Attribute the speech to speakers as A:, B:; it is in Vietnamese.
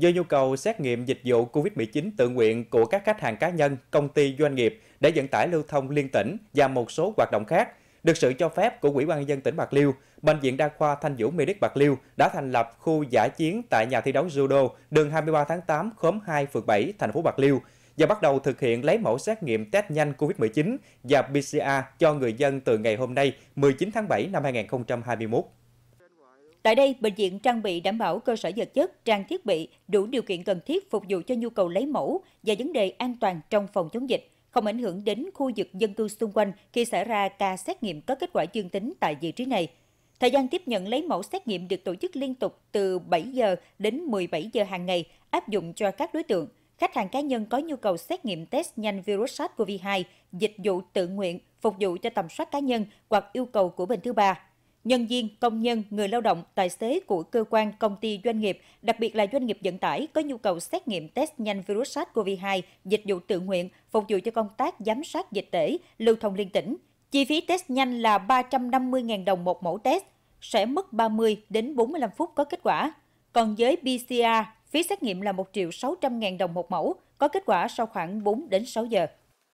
A: do nhu cầu xét nghiệm dịch vụ COVID-19 tự nguyện của các khách hàng cá nhân, công ty, doanh nghiệp để vận tải lưu thông liên tỉnh và một số hoạt động khác. Được sự cho phép của quỹ ban nhân dân tỉnh Bạc Liêu, Bệnh viện Đa khoa Thanh Vũ Medic Bạc Liêu đã thành lập khu giải chiến tại nhà thi đấu judo đường 23 tháng 8, khóm 2, phường 7, thành phố Bạc Liêu và bắt đầu thực hiện lấy mẫu xét nghiệm test nhanh COVID-19 và PCR cho người dân từ ngày hôm nay 19 tháng 7 năm
B: 2021. Tại đây, bệnh viện trang bị đảm bảo cơ sở vật chất, trang thiết bị, đủ điều kiện cần thiết phục vụ cho nhu cầu lấy mẫu và vấn đề an toàn trong phòng chống dịch, không ảnh hưởng đến khu vực dân cư xung quanh khi xảy ra ca xét nghiệm có kết quả dương tính tại vị trí này. Thời gian tiếp nhận lấy mẫu xét nghiệm được tổ chức liên tục từ 7 giờ đến 17 giờ hàng ngày, áp dụng cho các đối tượng khách hàng cá nhân có nhu cầu xét nghiệm test nhanh virus SARS-CoV-2, dịch vụ tự nguyện, phục vụ cho tầm soát cá nhân hoặc yêu cầu của bên thứ ba nhân viên, công nhân, người lao động, tài xế của cơ quan, công ty, doanh nghiệp, đặc biệt là doanh nghiệp vận tải có nhu cầu xét nghiệm test nhanh virus SARS-CoV-2, dịch vụ tự nguyện, phục vụ cho công tác giám sát dịch tễ, lưu thông liên tỉnh. Chi phí test nhanh là 350.000 đồng một mẫu test, sẽ mất 30 đến 45 phút có kết quả. Còn với PCR, phí xét nghiệm là 1 triệu 600 000 đồng một mẫu, có kết quả sau khoảng 4 đến 6 giờ.